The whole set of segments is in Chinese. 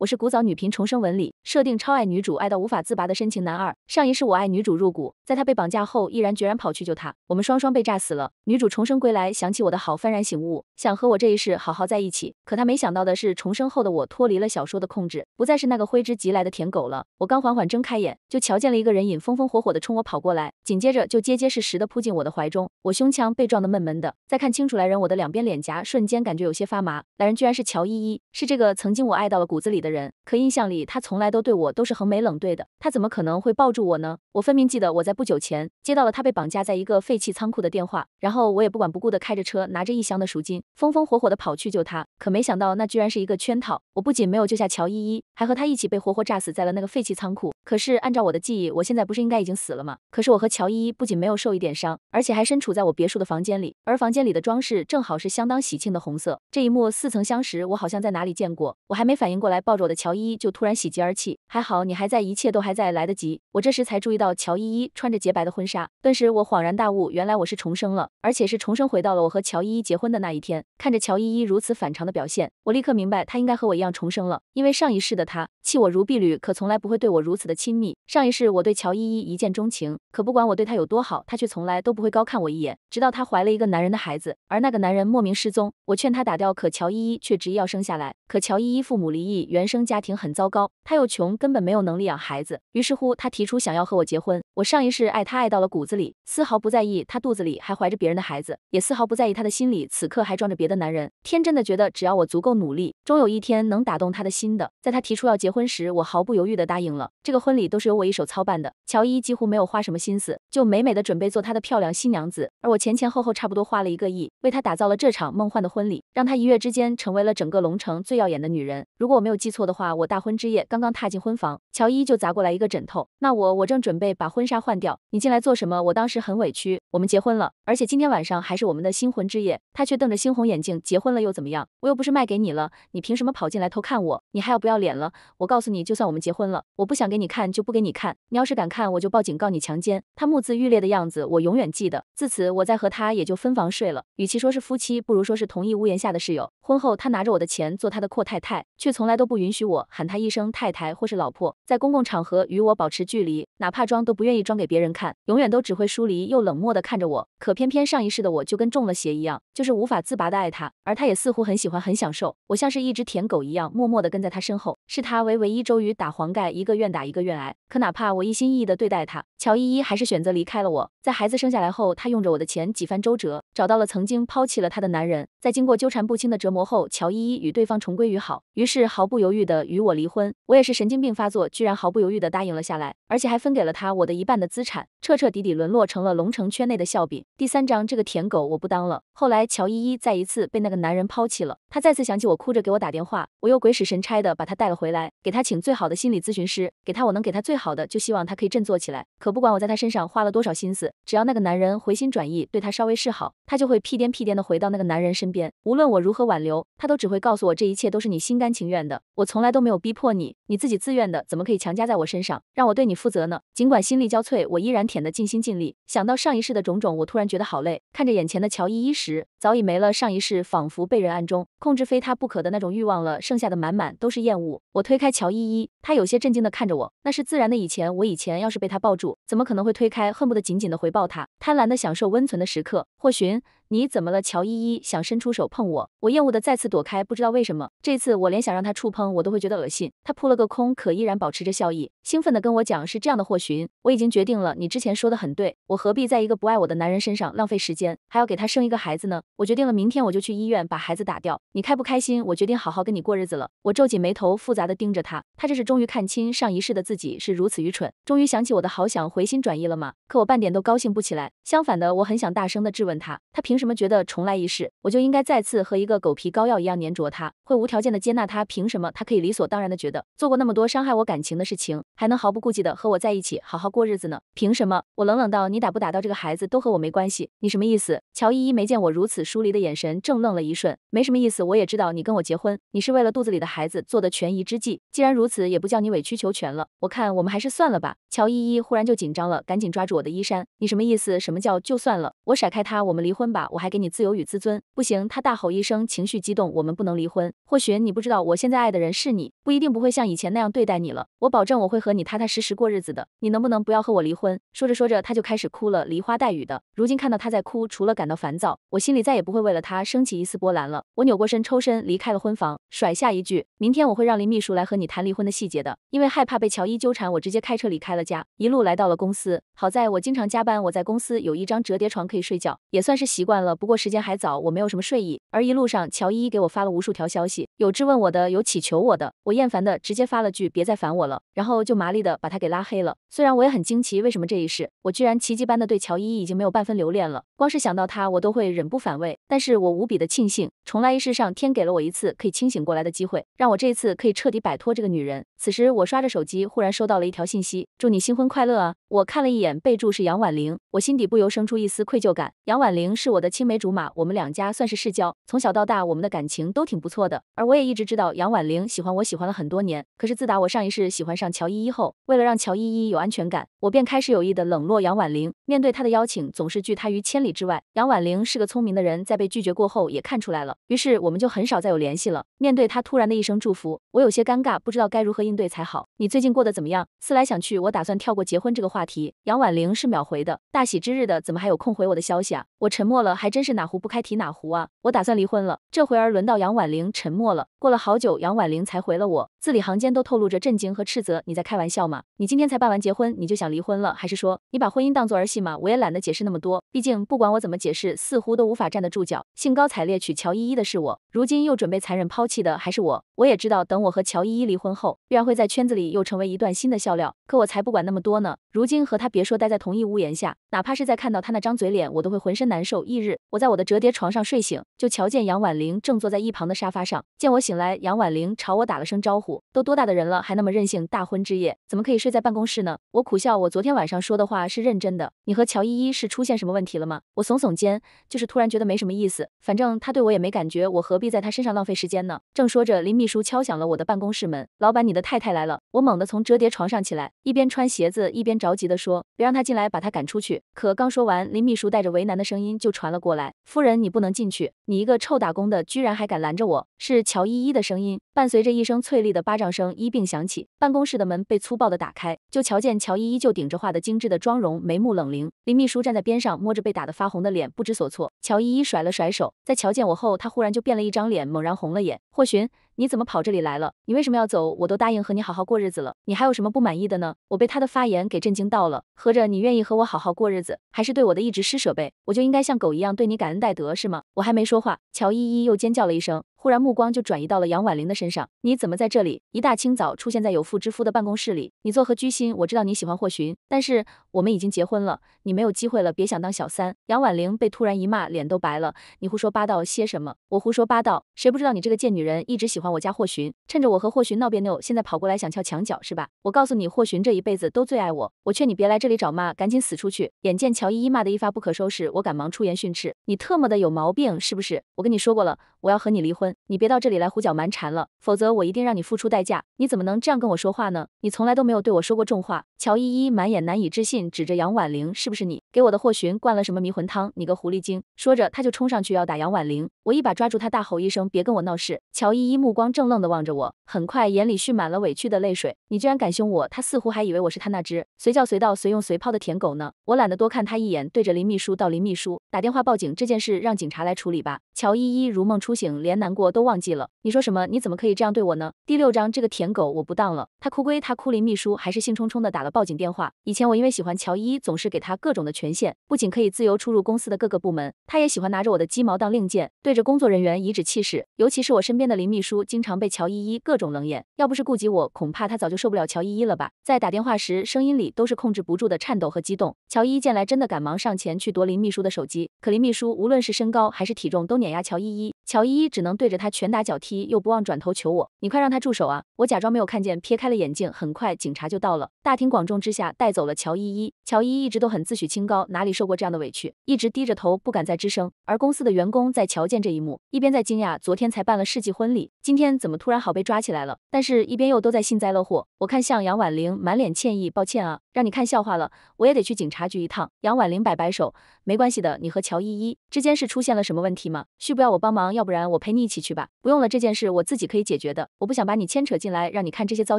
我是古早女频重生文里。设定超爱女主，爱到无法自拔的深情男二。上一世我爱女主入骨，在她被绑架后，毅然决然跑去救她，我们双双被炸死了。女主重生归来，想起我的好，幡然醒悟，想和我这一世好好在一起。可她没想到的是，重生后的我脱离了小说的控制，不再是那个挥之即来的舔狗了。我刚缓缓睁开眼，就瞧见了一个人影，风风火火的冲我跑过来，紧接着就结结实实的扑进我的怀中。我胸腔被撞得闷闷的，再看清楚来人，我的两边脸颊瞬间感觉有些发麻。来人居然是乔依依，是这个曾经我爱到了骨子里的人。可印象里她从来都。对我都是横眉冷对的，他怎么可能会抱住我呢？我分明记得我在不久前接到了他被绑架在一个废弃仓库的电话，然后我也不管不顾的开着车，拿着一箱的赎金，风风火火的跑去救他，可没想到那居然是一个圈套，我不仅没有救下乔依依，还和他一起被活活炸死在了那个废弃仓库。可是按照我的记忆，我现在不是应该已经死了吗？可是我和乔依依不仅没有受一点伤，而且还身处在我别墅的房间里，而房间里的装饰正好是相当喜庆的红色，这一幕似曾相识，我好像在哪里见过。我还没反应过来，抱着我的乔依依就突然喜极而泣。还好，你还在，一切都还在，来得及。我这时才注意到乔依依穿着洁白的婚纱，顿时我恍然大悟，原来我是重生了，而且是重生回到了我和乔依依结婚的那一天。看着乔依依如此反常的表现，我立刻明白她应该和我一样重生了，因为上一世的她弃我如敝履，可从来不会对我如此的亲密。上一世我对乔依依一见钟情，可不管我对她有多好，她却从来都不会高看我一眼。直到她怀了一个男人的孩子，而那个男人莫名失踪，我劝她打掉，可乔依依却执意要生下来。可乔依依父母离异，原生家庭很糟糕，她又。穷根本没有能力养孩子，于是乎他提出想要和我结婚。我上一世爱他爱到了骨子里，丝毫不在意他肚子里还怀着别人的孩子，也丝毫不在意他的心里此刻还装着别的男人。天真的觉得只要我足够努力，终有一天能打动他的心的。在他提出要结婚时，我毫不犹豫的答应了。这个婚礼都是由我一手操办的，乔伊几乎没有花什么心思，就美美的准备做他的漂亮新娘子。而我前前后后差不多花了一个亿，为他打造了这场梦幻的婚礼，让他一跃之间成为了整个龙城最耀眼的女人。如果我没有记错的话，我大婚之夜刚刚。踏进婚房，乔伊就砸过来一个枕头。那我我正准备把婚纱换掉，你进来做什么？我当时很委屈。我们结婚了，而且今天晚上还是我们的新婚之夜。他却瞪着猩红眼睛，结婚了又怎么样？我又不是卖给你了，你凭什么跑进来偷看我？你还要不要脸了？我告诉你，就算我们结婚了，我不想给你看就不给你看。你要是敢看，我就报警告你强奸。他目眦欲裂的样子，我永远记得。自此，我再和他也就分房睡了。与其说是夫妻，不如说是同一屋檐下的室友。婚后，他拿着我的钱做他的阔太太，却从来都不允许我喊他一声太太。或是老婆在公共场合与我保持距离，哪怕装都不愿意装给别人看，永远都只会疏离又冷漠的看着我。可偏偏上一世的我就跟中了邪一样，就是无法自拔的爱他，而他也似乎很喜欢，很享受。我像是一只舔狗一样，默默的跟在他身后，视他为唯一。周瑜打黄盖，一个愿打，一个愿挨。可哪怕我一心一意的对待他，乔依依还是选择离开了我。在孩子生下来后，他用着我的钱几番周折，找到了曾经抛弃了他的男人。在经过纠缠不清的折磨后，乔依依与对方重归于好，于是毫不犹豫的与我离婚。我也是。神经病发作，居然毫不犹豫地答应了下来，而且还分给了他我的一半的资产，彻彻底底沦落成了龙城圈内的笑柄。第三章，这个舔狗我不当了。后来，乔依依再一次被那个男人抛弃了。她再次想起我，哭着给我打电话。我又鬼使神差的把她带了回来，给她请最好的心理咨询师，给她我能给她最好的，就希望她可以振作起来。可不管我在她身上花了多少心思，只要那个男人回心转意，对她稍微示好，她就会屁颠屁颠的回到那个男人身边。无论我如何挽留，她都只会告诉我这一切都是你心甘情愿的，我从来都没有逼迫你，你自己自愿的，怎么可以强加在我身上，让我对你负责呢？尽管心力交瘁，我依然舔得尽心尽力。想到上一世的种种，我突然觉得好累。看着眼前的乔依依时，早已没了上一世仿佛被人暗中控制非他不可的那种欲望了，剩下的满满都是厌恶。我推开乔依依，她有些震惊地看着我，那是自然的。以前我以前要是被他抱住，怎么可能会推开，恨不得紧紧地回报他，贪婪地享受温存的时刻。霍寻。你怎么了？乔依依想伸出手碰我，我厌恶的再次躲开。不知道为什么，这次我连想让他触碰我都会觉得恶心。他扑了个空，可依然保持着笑意，兴奋的跟我讲是这样的。霍寻，我已经决定了，你之前说的很对，我何必在一个不爱我的男人身上浪费时间，还要给他生一个孩子呢？我决定了，明天我就去医院把孩子打掉。你开不开心？我决定好好跟你过日子了。我皱紧眉头，复杂的盯着他。他这是终于看清上一世的自己是如此愚蠢，终于想起我的好，想回心转意了吗？可我半点都高兴不起来。相反的，我很想大声的质问他。他平。什么觉得重来一世，我就应该再次和一个狗皮膏药一样粘着他，会无条件的接纳他？凭什么他可以理所当然的觉得做过那么多伤害我感情的事情，还能毫不顾忌的和我在一起，好好过日子呢？凭什么？我冷冷道，你打不打到这个孩子都和我没关系，你什么意思？乔依依没见我如此疏离的眼神，正愣了一瞬，没什么意思，我也知道你跟我结婚，你是为了肚子里的孩子做的权宜之计，既然如此，也不叫你委曲求全了，我看我们还是算了吧。乔依依忽然就紧张了，赶紧抓住我的衣衫，你什么意思？什么叫就算了？我甩开他，我们离婚吧。我还给你自由与自尊，不行！他大吼一声，情绪激动，我们不能离婚。或许你不知道，我现在爱的人是你，不一定不会像以前那样对待你了。我保证，我会和你踏踏实实过日子的。你能不能不要和我离婚？说着说着，他就开始哭了，梨花带雨的。如今看到他在哭，除了感到烦躁，我心里再也不会为了他升起一丝波澜了。我扭过身，抽身离开了婚房，甩下一句：明天我会让林秘书来和你谈离婚的细节的。因为害怕被乔伊纠缠，我直接开车离开了家，一路来到了公司。好在我经常加班，我在公司有一张折叠床可以睡觉，也算是习惯。了，不过时间还早，我没有什么睡意。而一路上，乔依依给我发了无数条消息，有质问我的，有乞求我的。我厌烦的直接发了句别再烦我了，然后就麻利的把她给拉黑了。虽然我也很惊奇，为什么这一世我居然奇迹般的对乔依依已经没有半分留恋了，光是想到她我都会忍不反胃。但是我无比的庆幸，重来一世上天给了我一次可以清醒过来的机会，让我这一次可以彻底摆脱这个女人。此时我刷着手机，忽然收到了一条信息：祝你新婚快乐啊！我看了一眼备注是杨婉玲，我心底不由生出一丝愧疚感。杨婉玲是我的青梅竹马，我们两家算是世交，从小到大我们的感情都挺不错的。而我也一直知道杨婉玲喜欢我，喜欢了很多年。可是自打我上一世喜欢上乔依依后，为了让乔依依有安全感，我便开始有意的冷落杨婉玲。面对她的邀请，总是拒她于千里之外。杨婉玲是个聪明的人，在被拒绝过后也看出来了，于是我们就很少再有联系了。面对她突然的一声祝福，我有些尴尬，不知道该如何应对才好。你最近过得怎么样？思来想去，我打算跳过结婚这个话。话题，杨婉玲是秒回的，大喜之日的，怎么还有空回我的消息啊？我沉默了，还真是哪壶不开提哪壶啊。我打算离婚了，这会儿轮到杨婉玲沉默了。过了好久，杨婉玲才回了我，字里行间都透露着震惊和斥责。你在开玩笑吗？你今天才办完结婚，你就想离婚了？还是说你把婚姻当做儿戏吗？我也懒得解释那么多，毕竟不管我怎么解释，似乎都无法站得住脚。兴高采烈娶乔依依的是我。如今又准备残忍抛弃的还是我？我也知道，等我和乔依依离婚后，必然会在圈子里又成为一段新的笑料。可我才不管那么多呢！如今和他别说待在同一屋檐下，哪怕是在看到他那张嘴脸，我都会浑身难受。翌日，我在我的折叠床上睡醒，就瞧见杨婉玲正坐在一旁的沙发上。见我醒来，杨婉玲朝我打了声招呼。都多大的人了，还那么任性！大婚之夜怎么可以睡在办公室呢？我苦笑，我昨天晚上说的话是认真的。你和乔依依是出现什么问题了吗？我耸耸肩，就是突然觉得没什么意思。反正他对我也没感觉，我何必？在他身上浪费时间呢。正说着，林秘书敲响了我的办公室门。老板，你的太太来了。我猛地从折叠床上起来，一边穿鞋子，一边着急地说：“别让他进来，把他赶出去。”可刚说完，林秘书带着为难的声音就传了过来：“夫人，你不能进去，你一个臭打工的，居然还敢拦着我。”是乔依依的声音，伴随着一声翠丽的巴掌声一并响起。办公室的门被粗暴的打开，就瞧见乔依依就顶着画的精致的妆容，眉目冷凝。林秘书站在边上，摸着被打得发红的脸，不知所措。乔依依甩了甩手，在瞧见我后，她忽然就变了。一张脸猛然红了眼，霍寻，你怎么跑这里来了？你为什么要走？我都答应和你好好过日子了，你还有什么不满意的呢？我被他的发言给震惊到了，合着你愿意和我好好过日子，还是对我的一直施舍呗？我就应该像狗一样对你感恩戴德是吗？我还没说话，乔依依又尖叫了一声。忽然目光就转移到了杨婉玲的身上。你怎么在这里？一大清早出现在有妇之夫的办公室里，你作何居心？我知道你喜欢霍寻，但是我们已经结婚了，你没有机会了，别想当小三。杨婉玲被突然一骂，脸都白了。你胡说八道些什么？我胡说八道？谁不知道你这个贱女人一直喜欢我家霍寻？趁着我和霍寻闹别扭，现在跑过来想撬墙角是吧？我告诉你，霍寻这一辈子都最爱我。我劝你别来这里找骂，赶紧死出去。眼见乔依依骂得一发不可收拾，我赶忙出言训斥，你特么的有毛病是不是？我跟你说过了，我要和你离婚。你别到这里来胡搅蛮缠了，否则我一定让你付出代价！你怎么能这样跟我说话呢？你从来都没有对我说过重话。乔依依满眼难以置信，指着杨婉玲：“是不是你？”给我的霍寻灌了什么迷魂汤？你个狐狸精！说着，他就冲上去要打杨婉玲。我一把抓住他，大吼一声：“别跟我闹事！”乔依依目光怔愣的望着我，很快眼里蓄满了委屈的泪水。你居然敢凶我！他似乎还以为我是他那只随叫随到、随用随抛的舔狗呢。我懒得多看他一眼，对着林秘书道：“林秘书，打电话报警，这件事让警察来处理吧。”乔依依如梦初醒，连难过都忘记了。你说什么？你怎么可以这样对我呢？第六章，这个舔狗我不当了。他哭归他哭，林秘书还是兴冲冲的打了报警电话。以前我因为喜欢乔依依，总是给他各种的权。权限不仅可以自由出入公司的各个部门，他也喜欢拿着我的鸡毛当令箭，对着工作人员颐指气使。尤其是我身边的林秘书，经常被乔依依各种冷眼。要不是顾及我，恐怕他早就受不了乔依依了吧。在打电话时，声音里都是控制不住的颤抖和激动。乔依依见来真的，赶忙上前去夺林秘书的手机。可林秘书无论是身高还是体重都碾压乔依依，乔依依只能对着他拳打脚踢，又不忘转头求我，你快让他住手啊！我假装没有看见，撇开了眼镜。很快警察就到了，大庭广众之下带走了乔依依。乔依一直都很自诩清。高哪里受过这样的委屈，一直低着头不敢再吱声。而公司的员工在瞧见这一幕，一边在惊讶，昨天才办了世纪婚礼，今天怎么突然好被抓起来了？但是，一边又都在幸灾乐祸。我看向杨婉玲，满脸歉意，抱歉啊，让你看笑话了。我也得去警察局一趟。杨婉玲摆摆手，没关系的。你和乔依依之间是出现了什么问题吗？需不要我帮忙？要不然我陪你一起去吧。不用了，这件事我自己可以解决的。我不想把你牵扯进来，让你看这些糟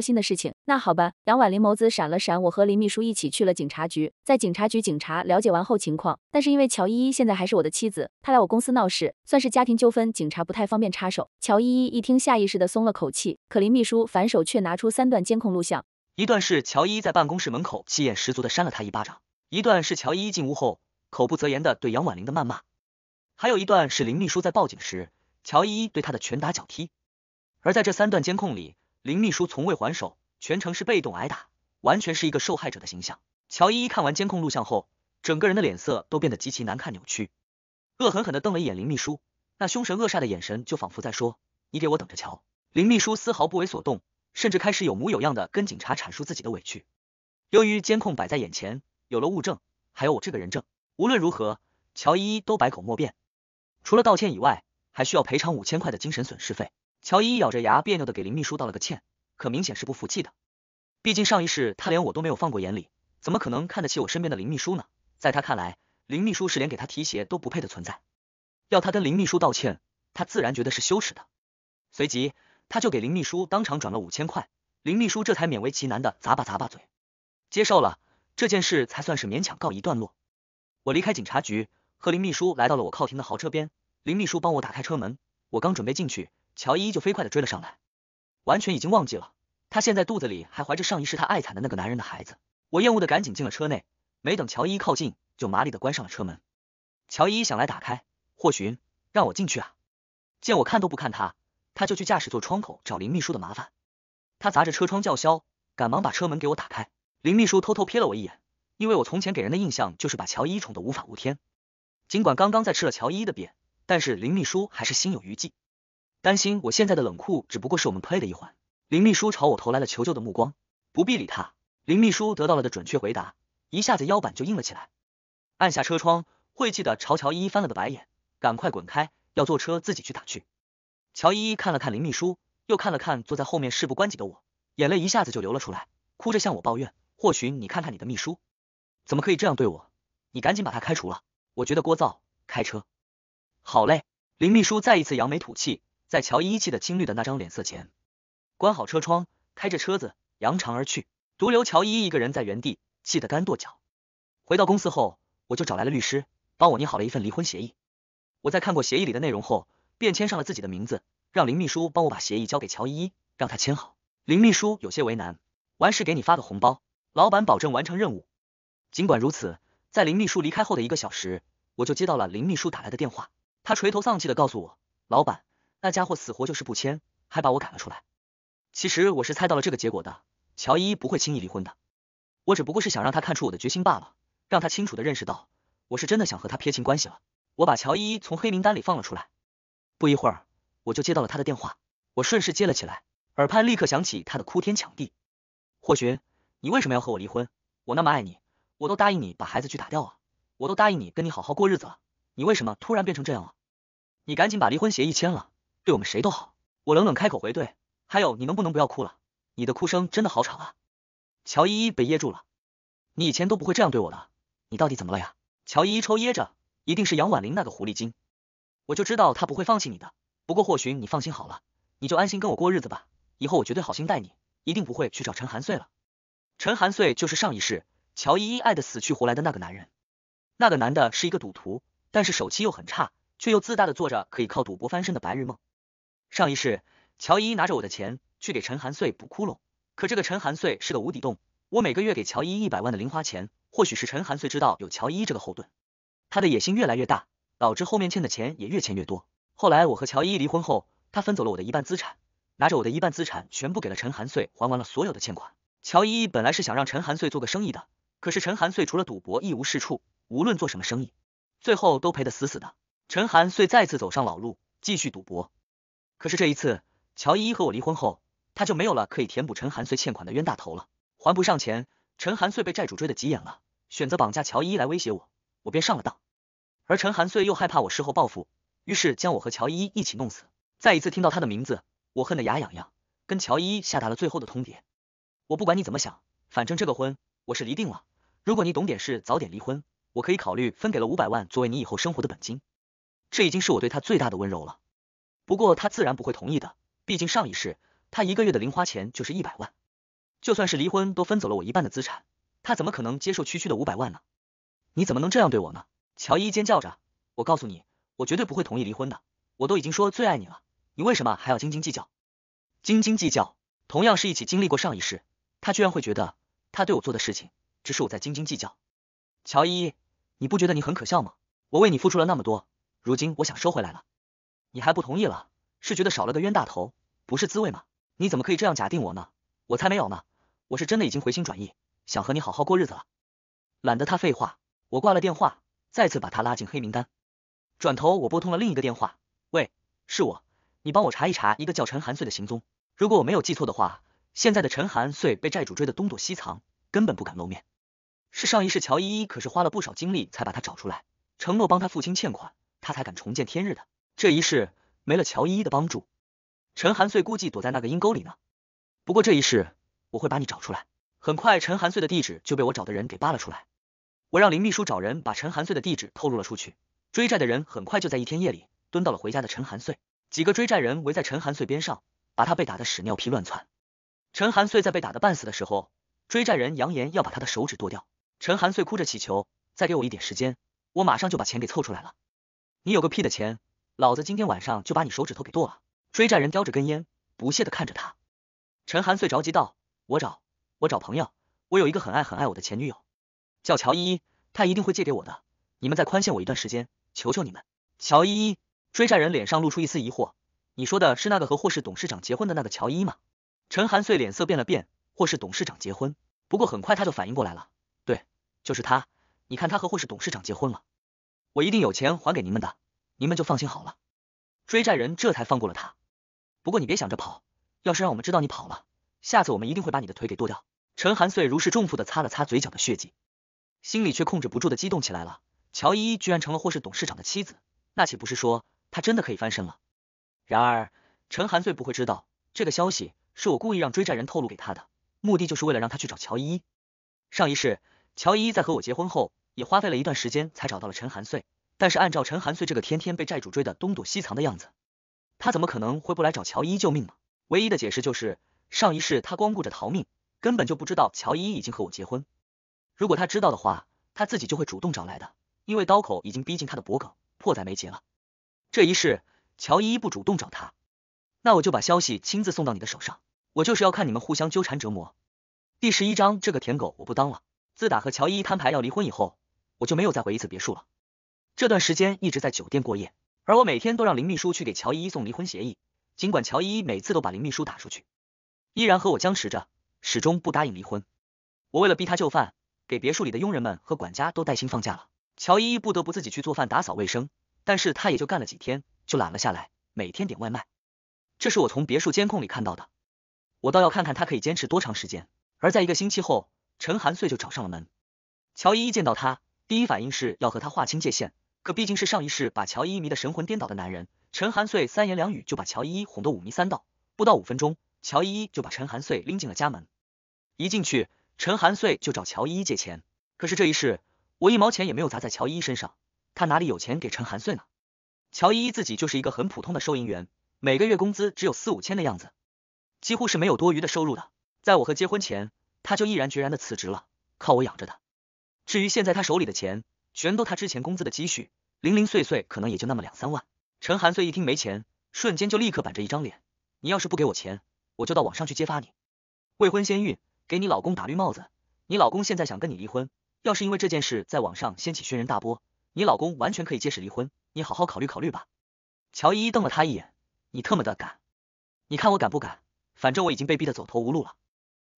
心的事情。那好吧。杨婉玲眸子闪了闪，我和林秘书一起去了警察局，在警察局警察。了解完后情况，但是因为乔依依现在还是我的妻子，她来我公司闹事算是家庭纠纷，警察不太方便插手。乔依依一听，下意识的松了口气。可林秘书反手却拿出三段监控录像，一段是乔依依在办公室门口气焰十足的扇了他一巴掌，一段是乔依依进屋后口不择言的对杨婉玲的谩骂，还有一段是林秘书在报警时乔依依对他的拳打脚踢。而在这三段监控里，林秘书从未还手，全程是被动挨打，完全是一个受害者的形象。乔依依看完监控录像后。整个人的脸色都变得极其难看扭曲，恶狠狠的瞪了一眼林秘书，那凶神恶煞的眼神就仿佛在说：“你给我等着瞧！”林秘书丝毫不为所动，甚至开始有模有样的跟警察阐述自己的委屈。由于监控摆在眼前，有了物证，还有我这个人证，无论如何，乔依依都百口莫辩。除了道歉以外，还需要赔偿五千块的精神损失费。乔依依咬着牙，别扭的给林秘书道了个歉，可明显是不服气的。毕竟上一世他连我都没有放过眼里，怎么可能看得起我身边的林秘书呢？在他看来，林秘书是连给他提鞋都不配的存在，要他跟林秘书道歉，他自然觉得是羞耻的。随即，他就给林秘书当场转了五千块，林秘书这才勉为其难的砸吧砸吧嘴，接受了这件事，才算是勉强告一段落。我离开警察局，和林秘书来到了我靠停的豪车边，林秘书帮我打开车门，我刚准备进去，乔依依就飞快的追了上来，完全已经忘记了，她现在肚子里还怀着上一世她爱惨的那个男人的孩子。我厌恶的赶紧进了车内。没等乔伊依靠近，就麻利的关上了车门。乔伊依想来打开，霍寻，让我进去啊。见我看都不看他，他就去驾驶座窗口找林秘书的麻烦。他砸着车窗叫嚣，赶忙把车门给我打开。林秘书偷偷瞥了我一眼，因为我从前给人的印象就是把乔伊依宠得无法无天。尽管刚刚在吃了乔伊依的瘪，但是林秘书还是心有余悸，担心我现在的冷酷只不过是我们 play 的一环。林秘书朝我投来了求救的目光，不必理他。林秘书得到了的准确回答。一下子腰板就硬了起来，按下车窗，晦气的朝乔依依翻了个白眼，赶快滚开，要坐车自己去打去。乔依依看了看林秘书，又看了看坐在后面事不关己的我，眼泪一下子就流了出来，哭着向我抱怨：“或许你看看你的秘书，怎么可以这样对我？你赶紧把他开除了，我觉得聒噪。”开车。好嘞，林秘书再一次扬眉吐气，在乔依依气得青绿的那张脸色前，关好车窗，开着车子扬长而去，独留乔依依一个人在原地。气得干跺脚。回到公司后，我就找来了律师，帮我拟好了一份离婚协议。我在看过协议里的内容后，便签上了自己的名字，让林秘书帮我把协议交给乔依依，让她签好。林秘书有些为难，完事给你发个红包，老板保证完成任务。尽管如此，在林秘书离开后的一个小时，我就接到了林秘书打来的电话，他垂头丧气的告诉我，老板那家伙死活就是不签，还把我赶了出来。其实我是猜到了这个结果的，乔依依不会轻易离婚的。我只不过是想让他看出我的决心罢了，让他清楚的认识到我是真的想和他撇清关系了。我把乔依依从黑名单里放了出来，不一会儿我就接到了他的电话，我顺势接了起来，耳畔立刻响起他的哭天抢地。霍寻，你为什么要和我离婚？我那么爱你，我都答应你把孩子去打掉啊，我都答应你跟你好好过日子了，你为什么突然变成这样了？你赶紧把离婚协议签了，对我们谁都好。我冷冷开口回对，还有你能不能不要哭了？你的哭声真的好吵啊。乔依依被噎住了，你以前都不会这样对我的，你到底怎么了呀？乔依依抽噎着，一定是杨婉玲那个狐狸精，我就知道她不会放弃你的。不过霍寻，你放心好了，你就安心跟我过日子吧，以后我绝对好心待你，一定不会去找陈寒岁了。陈寒岁就是上一世乔依依爱的死去活来的那个男人，那个男的是一个赌徒，但是手气又很差，却又自大的做着可以靠赌博翻身的白日梦。上一世，乔依依拿着我的钱去给陈寒岁补窟窿。可这个陈寒穗是个无底洞，我每个月给乔依依一百万的零花钱，或许是陈寒穗知道有乔依依这个后盾，他的野心越来越大，导致后面欠的钱也越欠越多。后来我和乔依依离婚后，他分走了我的一半资产，拿着我的一半资产全部给了陈寒穗，还完了所有的欠款。乔依依本来是想让陈寒穗做个生意的，可是陈寒穗除了赌博一无是处，无论做什么生意，最后都赔得死死的。陈寒穗再次走上老路，继续赌博，可是这一次乔依依和我离婚后。他就没有了可以填补陈寒穗欠款的冤大头了，还不上钱，陈寒穗被债主追得急眼了，选择绑架乔依依来威胁我，我便上了当。而陈寒穗又害怕我事后报复，于是将我和乔依依一起弄死。再一次听到他的名字，我恨得牙痒痒，跟乔依依下达了最后的通牒。我不管你怎么想，反正这个婚我是离定了。如果你懂点事，早点离婚，我可以考虑分给了五百万作为你以后生活的本金，这已经是我对他最大的温柔了。不过他自然不会同意的，毕竟上一世。他一个月的零花钱就是一百万，就算是离婚都分走了我一半的资产，他怎么可能接受区区的五百万呢？你怎么能这样对我呢？乔伊尖叫着，我告诉你，我绝对不会同意离婚的。我都已经说最爱你了，你为什么还要斤斤计较？斤斤计较，同样是一起经历过上一世，他居然会觉得他对我做的事情只是我在斤斤计较。乔伊，你不觉得你很可笑吗？我为你付出了那么多，如今我想收回来了，你还不同意了，是觉得少了个冤大头，不是滋味吗？你怎么可以这样假定我呢？我才没有呢！我是真的已经回心转意，想和你好好过日子了。懒得他废话，我挂了电话，再次把他拉进黑名单。转头我拨通了另一个电话，喂，是我，你帮我查一查一个叫陈寒的行踪。如果我没有记错的话，现在的陈寒穗被债主追得东躲西藏，根本不敢露面。是上一世乔依依可是花了不少精力才把他找出来，承诺帮他付清欠款，他才敢重见天日的。这一世没了乔依依的帮助。陈寒穗估计躲在那个阴沟里呢，不过这一世，我会把你找出来。很快，陈寒穗的地址就被我找的人给扒了出来，我让林秘书找人把陈寒穗的地址透露了出去。追债的人很快就在一天夜里蹲到了回家的陈寒穗。几个追债人围在陈寒穗边上，把他被打得屎尿屁乱窜。陈寒穗在被打得半死的时候，追债人扬言要把他的手指剁掉。陈寒穗哭着乞求，再给我一点时间，我马上就把钱给凑出来了。你有个屁的钱，老子今天晚上就把你手指头给剁了。追债人叼着根烟，不屑的看着他。陈寒穗着急道：“我找我找朋友，我有一个很爱很爱我的前女友，叫乔依依，她一定会借给我的。你们再宽限我一段时间，求求你们。”乔依依，追债人脸上露出一丝疑惑：“你说的是那个和霍氏董事长结婚的那个乔依依吗？”陈寒穗脸色变了变，霍氏董事长结婚，不过很快他就反应过来了，对，就是他。你看他和霍氏董事长结婚了，我一定有钱还给你们的，你们就放心好了。追债人这才放过了他。不过你别想着跑，要是让我们知道你跑了，下次我们一定会把你的腿给剁掉。陈寒穗如释重负的擦了擦嘴角的血迹，心里却控制不住的激动起来了。乔依依居然成了霍氏董事长的妻子，那岂不是说他真的可以翻身了？然而陈寒穗不会知道，这个消息是我故意让追债人透露给他的，目的就是为了让他去找乔依依。上一世，乔依依在和我结婚后，也花费了一段时间才找到了陈寒穗。但是按照陈寒穗这个天天被债主追的东躲西藏的样子。他怎么可能会不来找乔伊依救命呢？唯一的解释就是上一世他光顾着逃命，根本就不知道乔伊依已经和我结婚。如果他知道的话，他自己就会主动找来的。因为刀口已经逼近他的脖颈，迫在眉睫了。这一世乔伊依不主动找他，那我就把消息亲自送到你的手上。我就是要看你们互相纠缠折磨。第十一章，这个舔狗我不当了。自打和乔依伊摊牌要离婚以后，我就没有再回一次别墅了。这段时间一直在酒店过夜。而我每天都让林秘书去给乔依依送离婚协议，尽管乔依依每次都把林秘书打出去，依然和我僵持着，始终不答应离婚。我为了逼她就范，给别墅里的佣人们和管家都带薪放假了，乔依依不得不自己去做饭、打扫卫生，但是她也就干了几天，就懒了下来，每天点外卖。这是我从别墅监控里看到的，我倒要看看她可以坚持多长时间。而在一个星期后，陈寒岁就找上了门，乔依依见到他，第一反应是要和他划清界限。可毕竟是上一世把乔依依迷得神魂颠倒的男人，陈寒岁三言两语就把乔依依哄得五迷三道。不到五分钟，乔依依就把陈寒岁拎进了家门。一进去，陈寒岁就找乔依依借钱。可是这一世，我一毛钱也没有砸在乔依依身上，他哪里有钱给陈寒岁呢？乔依依自己就是一个很普通的收银员，每个月工资只有四五千的样子，几乎是没有多余的收入的。在我和结婚前，他就毅然决然的辞职了，靠我养着的。至于现在他手里的钱，全都他之前工资的积蓄，零零碎碎，可能也就那么两三万。陈寒穗一听没钱，瞬间就立刻板着一张脸。你要是不给我钱，我就到网上去揭发你，未婚先孕，给你老公打绿帽子。你老公现在想跟你离婚，要是因为这件事在网上掀起轩然大波，你老公完全可以借势离婚。你好好考虑考虑吧。乔依依瞪了他一眼，你特么的敢？你看我敢不敢？反正我已经被逼得走投无路了。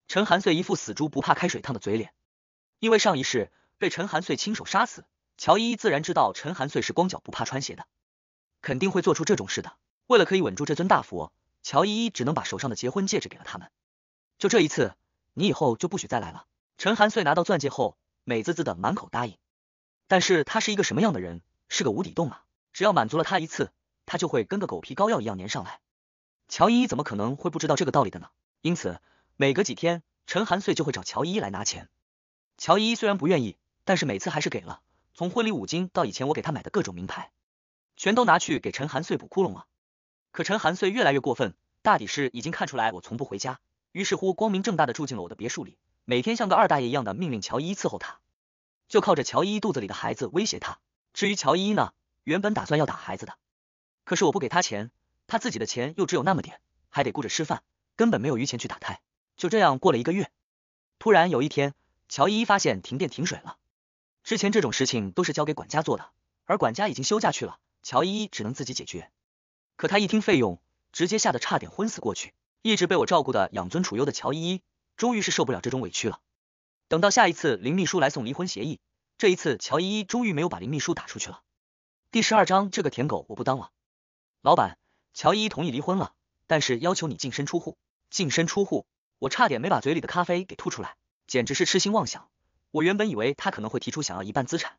陈寒穗一副死猪不怕开水烫的嘴脸，因为上一世。被陈寒穗亲手杀死，乔依依自然知道陈寒穗是光脚不怕穿鞋的，肯定会做出这种事的。为了可以稳住这尊大佛，乔依依只能把手上的结婚戒指给了他们。就这一次，你以后就不许再来了。陈寒穗拿到钻戒后，美滋滋的满口答应。但是他是一个什么样的人？是个无底洞啊！只要满足了他一次，他就会跟个狗皮膏药一样粘上来。乔依依怎么可能会不知道这个道理的呢？因此，每隔几天，陈寒穗就会找乔依依来拿钱。乔依依虽然不愿意。但是每次还是给了，从婚礼五金到以前我给他买的各种名牌，全都拿去给陈寒岁补窟窿了。可陈寒岁越来越过分，大抵是已经看出来我从不回家，于是乎光明正大的住进了我的别墅里，每天像个二大爷一样的命令乔依依伺候他，就靠着乔依依肚子里的孩子威胁他。至于乔依依呢，原本打算要打孩子的，可是我不给他钱，他自己的钱又只有那么点，还得顾着吃饭，根本没有余钱去打胎。就这样过了一个月，突然有一天，乔依依发现停电停水了。之前这种事情都是交给管家做的，而管家已经休假去了，乔依依只能自己解决。可他一听费用，直接吓得差点昏死过去。一直被我照顾的养尊处优的乔依依，终于是受不了这种委屈了。等到下一次林秘书来送离婚协议，这一次乔依依终于没有把林秘书打出去了。第十二章，这个舔狗我不当了。老板，乔依依同意离婚了，但是要求你净身出户。净身出户，我差点没把嘴里的咖啡给吐出来，简直是痴心妄想。我原本以为他可能会提出想要一半资产，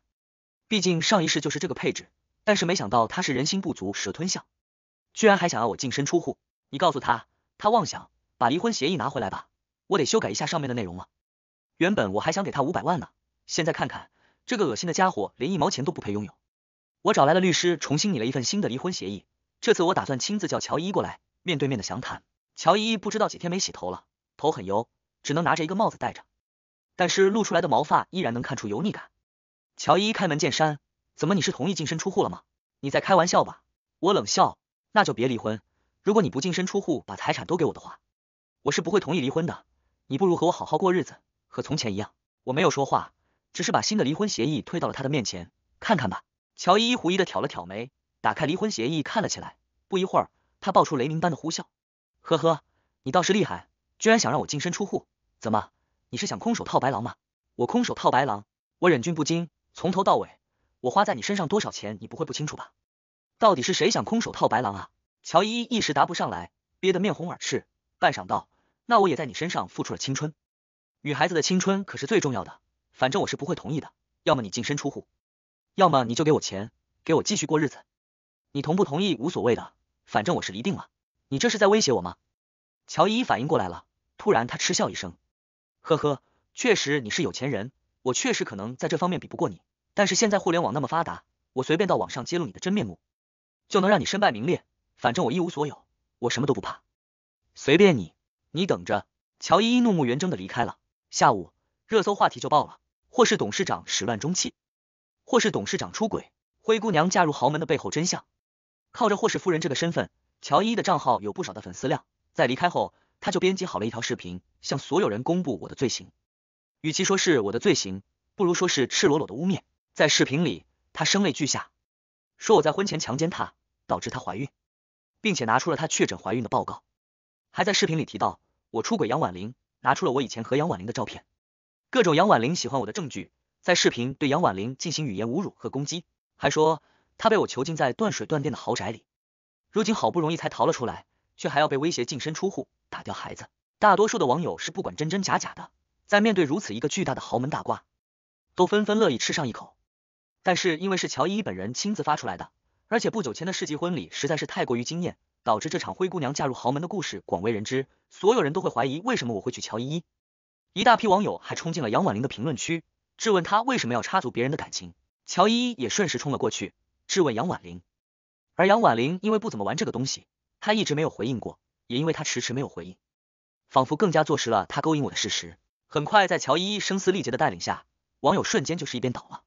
毕竟上一世就是这个配置，但是没想到他是人心不足蛇吞象，居然还想要我净身出户。你告诉他，他妄想把离婚协议拿回来吧，我得修改一下上面的内容了。原本我还想给他五百万呢，现在看看这个恶心的家伙连一毛钱都不配拥有。我找来了律师，重新拟了一份新的离婚协议。这次我打算亲自叫乔依依过来，面对面的详谈。乔依依不知道几天没洗头了，头很油，只能拿着一个帽子戴着。但是露出来的毛发依然能看出油腻感。乔伊开门见山，怎么你是同意净身出户了吗？你在开玩笑吧？我冷笑，那就别离婚。如果你不净身出户，把财产都给我的话，我是不会同意离婚的。你不如和我好好过日子，和从前一样。我没有说话，只是把新的离婚协议推到了他的面前，看看吧。乔伊狐疑的挑了挑眉，打开离婚协议看了起来。不一会儿，他爆出雷鸣般的呼啸。呵呵，你倒是厉害，居然想让我净身出户？怎么？你是想空手套白狼吗？我空手套白狼，我忍俊不禁。从头到尾，我花在你身上多少钱，你不会不清楚吧？到底是谁想空手套白狼啊？乔依依一时答不上来，憋得面红耳赤，半晌道：“那我也在你身上付出了青春，女孩子的青春可是最重要的。反正我是不会同意的，要么你净身出户，要么你就给我钱，给我继续过日子。你同不同意无所谓，的，反正我是离定了。你这是在威胁我吗？”乔依依反应过来了，突然她嗤笑一声。呵呵，确实你是有钱人，我确实可能在这方面比不过你。但是现在互联网那么发达，我随便到网上揭露你的真面目，就能让你身败名裂。反正我一无所有，我什么都不怕，随便你，你等着。乔依依怒目圆睁的离开了。下午，热搜话题就爆了，或是董事长始乱终弃，或是董事长出轨，灰姑娘嫁入豪门的背后真相。靠着霍氏夫人这个身份，乔依依的账号有不少的粉丝量。在离开后。他就编辑好了一条视频，向所有人公布我的罪行。与其说是我的罪行，不如说是赤裸裸的污蔑。在视频里，他声泪俱下，说我在婚前强奸她，导致她怀孕，并且拿出了她确诊怀孕的报告，还在视频里提到我出轨杨婉玲，拿出了我以前和杨婉玲的照片，各种杨婉玲喜欢我的证据。在视频对杨婉玲进行语言侮辱和攻击，还说她被我囚禁在断水断电的豪宅里，如今好不容易才逃了出来。却还要被威胁净身出户，打掉孩子。大多数的网友是不管真真假假的，在面对如此一个巨大的豪门大瓜，都纷纷乐意吃上一口。但是因为是乔伊依本人亲自发出来的，而且不久前的世纪婚礼实在是太过于惊艳，导致这场灰姑娘嫁入豪门的故事广为人知。所有人都会怀疑为什么我会娶乔伊依。一大批网友还冲进了杨婉玲的评论区，质问她为什么要插足别人的感情。乔依伊也顺势冲了过去，质问杨婉玲。而杨婉玲因为不怎么玩这个东西。他一直没有回应过，也因为他迟迟没有回应，仿佛更加坐实了他勾引我的事实。很快，在乔依依声嘶力竭的带领下，网友瞬间就是一边倒了，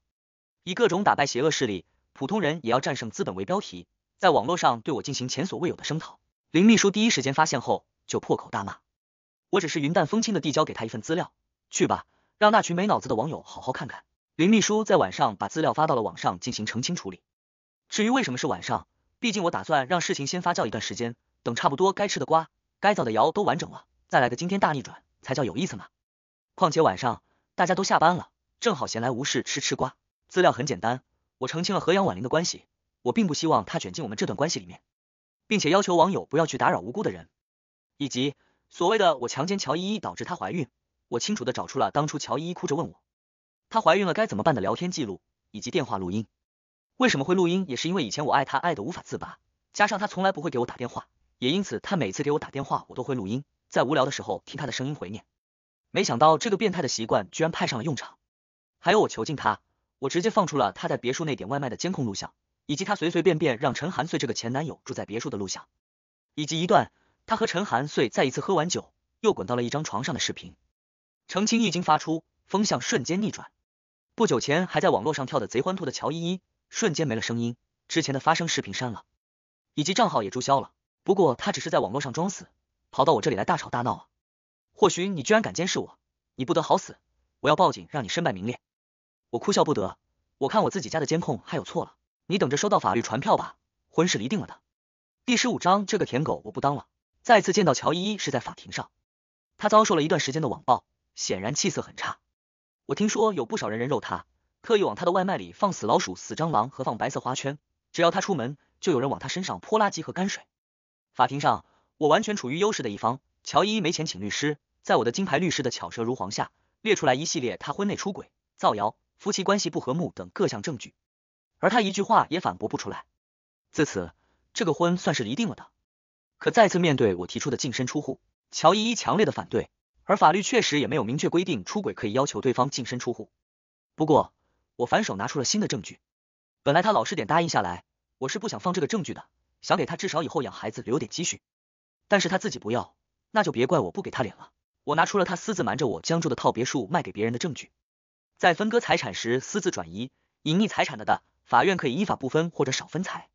以各种打败邪恶势力，普通人也要战胜资本为标题，在网络上对我进行前所未有的声讨。林秘书第一时间发现后，就破口大骂。我只是云淡风轻的递交给他一份资料，去吧，让那群没脑子的网友好好看看。林秘书在晚上把资料发到了网上进行澄清处理。至于为什么是晚上？毕竟我打算让事情先发酵一段时间，等差不多该吃的瓜、该造的谣都完整了，再来个惊天大逆转，才叫有意思嘛。况且晚上大家都下班了，正好闲来无事吃吃瓜。资料很简单，我澄清了和杨婉玲的关系，我并不希望她卷进我们这段关系里面，并且要求网友不要去打扰无辜的人，以及所谓的我强奸乔依依导致她怀孕，我清楚的找出了当初乔依依哭着问我她怀孕了该怎么办的聊天记录以及电话录音。为什么会录音？也是因为以前我爱他爱的无法自拔，加上他从来不会给我打电话，也因此他每次给我打电话，我都会录音，在无聊的时候听他的声音回念。没想到这个变态的习惯居然派上了用场。还有我囚禁他，我直接放出了他在别墅内点外卖的监控录像，以及他随随便便让陈寒岁这个前男友住在别墅的录像，以及一段他和陈寒岁再一次喝完酒又滚到了一张床上的视频。澄清一经发出，风向瞬间逆转。不久前还在网络上跳的贼欢脱的乔依依。瞬间没了声音，之前的发生视频删了，以及账号也注销了。不过他只是在网络上装死，跑到我这里来大吵大闹啊！或许你居然敢监视我，你不得好死！我要报警，让你身败名裂！我哭笑不得，我看我自己家的监控还有错了，你等着收到法律传票吧，婚事离定了的。第十五章，这个舔狗我不当了。再次见到乔依依是在法庭上，她遭受了一段时间的网暴，显然气色很差。我听说有不少人人肉她。特意往他的外卖里放死老鼠、死蟑螂和放白色花圈，只要他出门，就有人往他身上泼垃圾和泔水。法庭上，我完全处于优势的一方。乔依依没钱请律师，在我的金牌律师的巧舌如簧下，列出来一系列他婚内出轨、造谣、夫妻关系不和睦等各项证据，而他一句话也反驳不出来。自此，这个婚算是离定了的。可再次面对我提出的净身出户，乔依依强烈的反对，而法律确实也没有明确规定出轨可以要求对方净身出户。不过。我反手拿出了新的证据，本来他老实点答应下来，我是不想放这个证据的，想给他至少以后养孩子留点积蓄。但是他自己不要，那就别怪我不给他脸了。我拿出了他私自瞒着我将住的套别墅卖给别人的证据，在分割财产时私自转移、隐匿财产的的，法院可以依法不分或者少分财。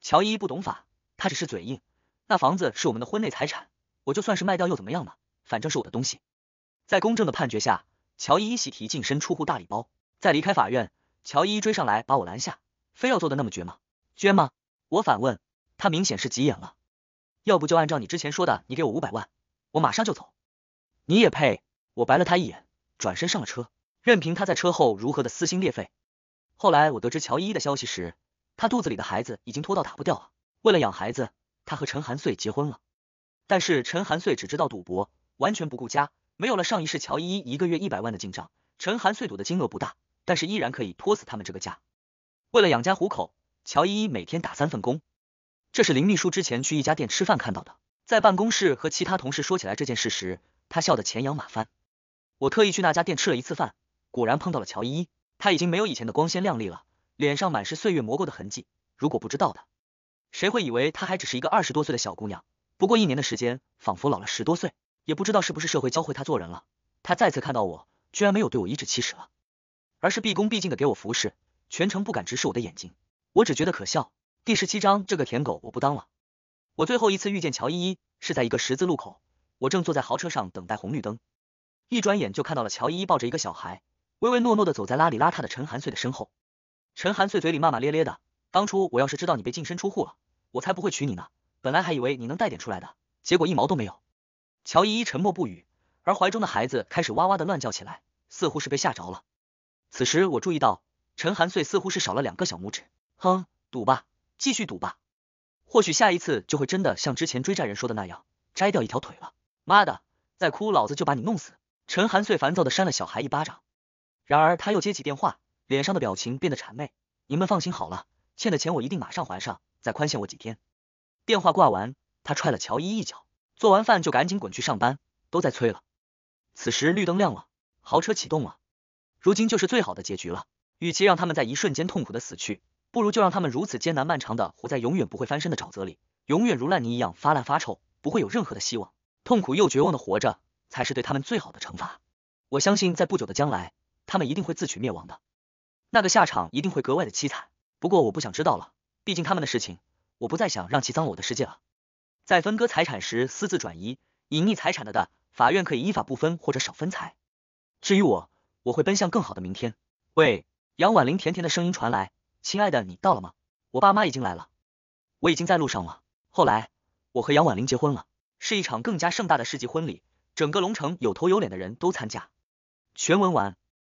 乔依依不懂法，她只是嘴硬，那房子是我们的婚内财产，我就算是卖掉又怎么样呢？反正是我的东西，在公正的判决下，乔依依喜提净身出户大礼包。在离开法院，乔依依追上来把我拦下，非要做的那么绝吗？绝吗？我反问，他明显是急眼了。要不就按照你之前说的，你给我五百万，我马上就走。你也配？我白了他一眼，转身上了车，任凭他在车后如何的撕心裂肺。后来我得知乔依依的消息时，她肚子里的孩子已经拖到打不掉了。为了养孩子，她和陈寒岁结婚了。但是陈寒岁只知道赌博，完全不顾家。没有了上一世乔依依一个月一百万的进账，陈寒岁赌的金额不大。但是依然可以拖死他们这个家。为了养家糊口，乔依依每天打三份工。这是林秘书之前去一家店吃饭看到的。在办公室和其他同事说起来这件事时，他笑得前仰马翻。我特意去那家店吃了一次饭，果然碰到了乔依依。她已经没有以前的光鲜亮丽了，脸上满是岁月磨过的痕迹。如果不知道的，谁会以为她还只是一个二十多岁的小姑娘？不过一年的时间，仿佛老了十多岁。也不知道是不是社会教会她做人了。她再次看到我，居然没有对我颐指气使了。而是毕恭毕敬的给我服侍，全程不敢直视我的眼睛，我只觉得可笑。第十七章，这个舔狗我不当了。我最后一次遇见乔依依是在一个十字路口，我正坐在豪车上等待红绿灯，一转眼就看到了乔依依抱着一个小孩，唯唯诺诺的走在邋里邋遢的陈寒的身后。陈寒穗嘴里骂骂咧咧的，当初我要是知道你被净身出户了，我才不会娶你呢。本来还以为你能带点出来的，结果一毛都没有。乔依依沉默不语，而怀中的孩子开始哇哇的乱叫起来，似乎是被吓着了。此时我注意到陈寒岁似乎是少了两个小拇指。哼，赌吧，继续赌吧，或许下一次就会真的像之前追债人说的那样摘掉一条腿了。妈的，再哭老子就把你弄死！陈寒岁烦躁的扇了小孩一巴掌，然而他又接起电话，脸上的表情变得谄媚。你们放心好了，欠的钱我一定马上还上，再宽限我几天。电话挂完，他踹了乔伊一脚，做完饭就赶紧滚去上班，都在催了。此时绿灯亮了，豪车启动了。如今就是最好的结局了。与其让他们在一瞬间痛苦的死去，不如就让他们如此艰难漫长的活在永远不会翻身的沼泽里，永远如烂泥一样发烂发臭，不会有任何的希望，痛苦又绝望的活着，才是对他们最好的惩罚。我相信在不久的将来，他们一定会自取灭亡的，那个下场一定会格外的凄惨。不过我不想知道了，毕竟他们的事情，我不再想让其脏了我的世界了。在分割财产时私自转移、隐匿财产的，的法院可以依法不分或者少分财。至于我。我会奔向更好的明天。喂，杨婉玲甜甜的声音传来：“亲爱的，你到了吗？我爸妈已经来了，我已经在路上了。”后来，我和杨婉玲结婚了，是一场更加盛大的世纪婚礼，整个龙城有头有脸的人都参加。全文完。